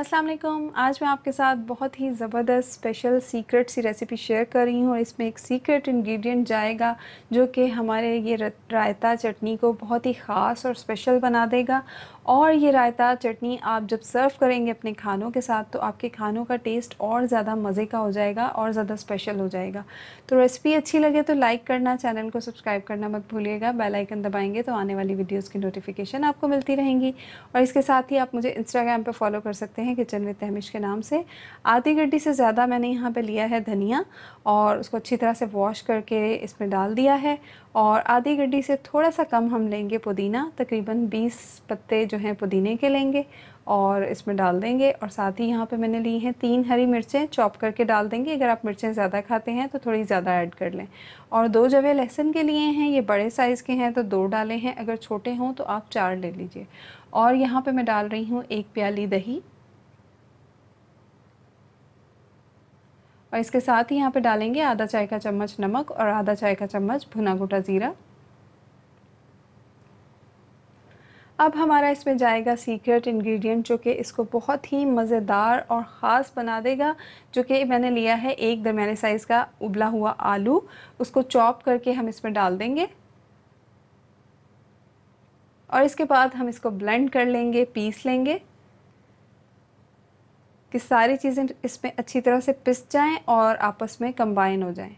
अस्सलाम वालेकुम आज मैं आपके साथ बहुत ही ज़बरदस्त स्पेशल सीक्रेट सी रेसिपी शेयर कर रही हूँ इसमें एक सीक्रेट इंग्रेडिएंट जाएगा जो कि हमारे ये रायता चटनी को बहुत ही ख़ास और स्पेशल बना देगा और ये रायता चटनी आप जब सर्व करेंगे अपने खानों के साथ तो आपके खानों का टेस्ट और ज़्यादा मज़े का हो जाएगा और ज़्यादा स्पेशल हो जाएगा तो रेसिपी अच्छी लगे तो लाइक करना चैनल को सब्सक्राइब करना मत भूलिएगा बेल आइकन दबाएंगे तो आने वाली वीडियोज़ की नोटिफिकेशन आपको मिलती रहेंगी और इसके साथ ही आप मुझे इंस्टाग्राम पर फॉलो कर सकते हैं सकते हैं किचन विद तहमिश के नाम से आधी गड्डी से ज़्यादा मैंने यहाँ पे लिया है धनिया और उसको अच्छी तरह से वॉश करके इसमें डाल दिया है और आधी गड्डी से थोड़ा सा कम हम लेंगे पुदीना तकरीबन 20 पत्ते जो हैं पुदीने के लेंगे और इसमें डाल देंगे और साथ ही यहाँ पे मैंने ली हैं तीन हरी मिर्चें चॉप करके डाल देंगे अगर आप मिर्चें ज़्यादा खाते हैं तो थोड़ी ज़्यादा ऐड कर लें और दो जवे लहसुन के लिए हैं ये बड़े साइज़ के हैं तो दो डाले हैं अगर छोटे हों तो आप चार ले लीजिए और यहाँ पे मैं डाल रही हूँ एक प्याली दही और इसके साथ ही यहाँ पे डालेंगे आधा चाय का चम्मच नमक और आधा चाय का चम्मच भुना गोटा ज़ीरा अब हमारा इसमें जाएगा सीक्रेट इंग्रेडिएंट जो कि इसको बहुत ही मज़ेदार और ख़ास बना देगा जो कि मैंने लिया है एक दरमियाने साइज़ का उबला हुआ आलू उसको चॉप करके हम इसमें डाल देंगे और इसके बाद हम इसको ब्लेंड कर लेंगे पीस लेंगे कि सारी चीज़ें इसमें अच्छी तरह से पिस जाएं और आपस में कंबाइन हो जाएं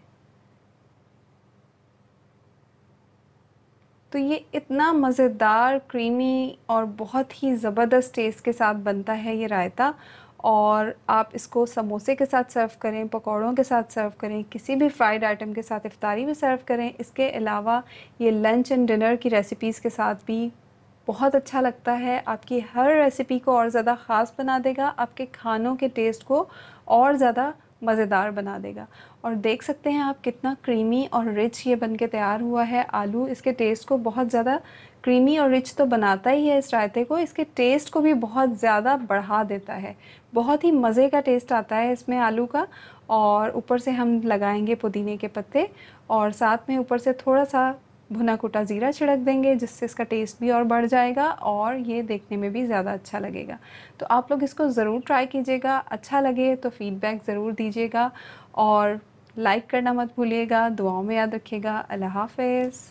तो ये इतना मज़ेदार क्रीमी और बहुत ही ज़बरदस्त टेस्ट के साथ बनता है ये रायता और आप इसको समोसे के साथ सर्व करें पकौड़ों के साथ सर्व करें किसी भी फ्राइड आइटम के साथ इफ़ारी में सर्व करें इसके अलावा ये लंच एंड डिनर की रेसिपीज़ के साथ भी बहुत अच्छा लगता है आपकी हर रेसिपी को और ज़्यादा ख़ास बना देगा आपके खानों के टेस्ट को और ज़्यादा मज़ेदार बना देगा और देख सकते हैं आप कितना क्रीमी और रिच ये बन के तैयार हुआ है आलू इसके टेस्ट को बहुत ज़्यादा क्रीमी और रिच तो बनाता ही है इस रायते को इसके टेस्ट को भी बहुत ज़्यादा बढ़ा देता है बहुत ही मज़े का टेस्ट आता है इसमें आलू का और ऊपर से हम लगाएंगे पुदीने के पत्ते और साथ में ऊपर से थोड़ा सा भुना कुटा ज़ीरा छिड़क देंगे जिससे इसका टेस्ट भी और बढ़ जाएगा और ये देखने में भी ज़्यादा अच्छा लगेगा तो आप लोग इसको ज़रूर ट्राई कीजिएगा अच्छा लगे तो फीडबैक ज़रूर दीजिएगा और लाइक करना मत भूलिएगा दुआओं में याद रखिएगा अल्लाह हाफिज़